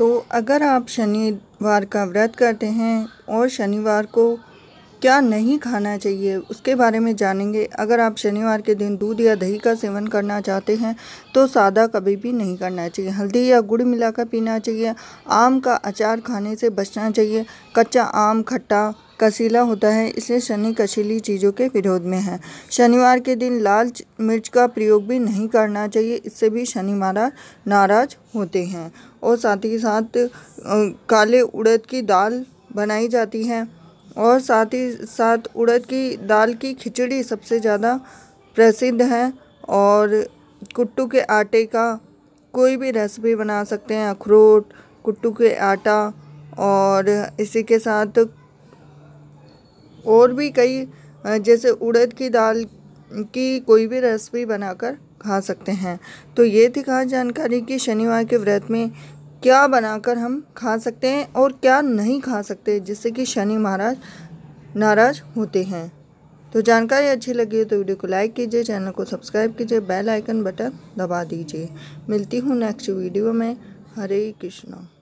तो अगर आप शनिवार का व्रत करते हैं और शनिवार को क्या नहीं खाना चाहिए उसके बारे में जानेंगे अगर आप शनिवार के दिन दूध या दही का सेवन करना चाहते हैं तो सादा कभी भी नहीं करना चाहिए हल्दी या गुड़ मिलाकर पीना चाहिए आम का अचार खाने से बचना चाहिए कच्चा आम खट्टा कसीला होता है इसलिए शनि कशीली चीज़ों के विरोध में है शनिवार के दिन लाल मिर्च का प्रयोग भी नहीं करना चाहिए इससे भी शनि महाराज नाराज होते हैं और साथ ही साथ काले उड़द की दाल बनाई जाती है और साथ ही साथ उड़द की दाल की खिचड़ी सबसे ज़्यादा प्रसिद्ध है और कुट्टू के आटे का कोई भी रेसिपी बना सकते हैं अखरोट कुट्टू के आटा और इसी के साथ और भी कई जैसे उड़द की दाल की कोई भी रेसिपी बनाकर खा सकते हैं तो ये थी खास जानकारी कि शनिवार के व्रत में क्या बनाकर हम खा सकते हैं और क्या नहीं खा सकते जिससे कि शनि महाराज नाराज होते हैं तो जानकारी अच्छी लगी तो वीडियो को लाइक कीजिए चैनल को सब्सक्राइब कीजिए बेल आइकन बटन दबा दीजिए मिलती हूँ नेक्स्ट वीडियो में हरे कृष्णा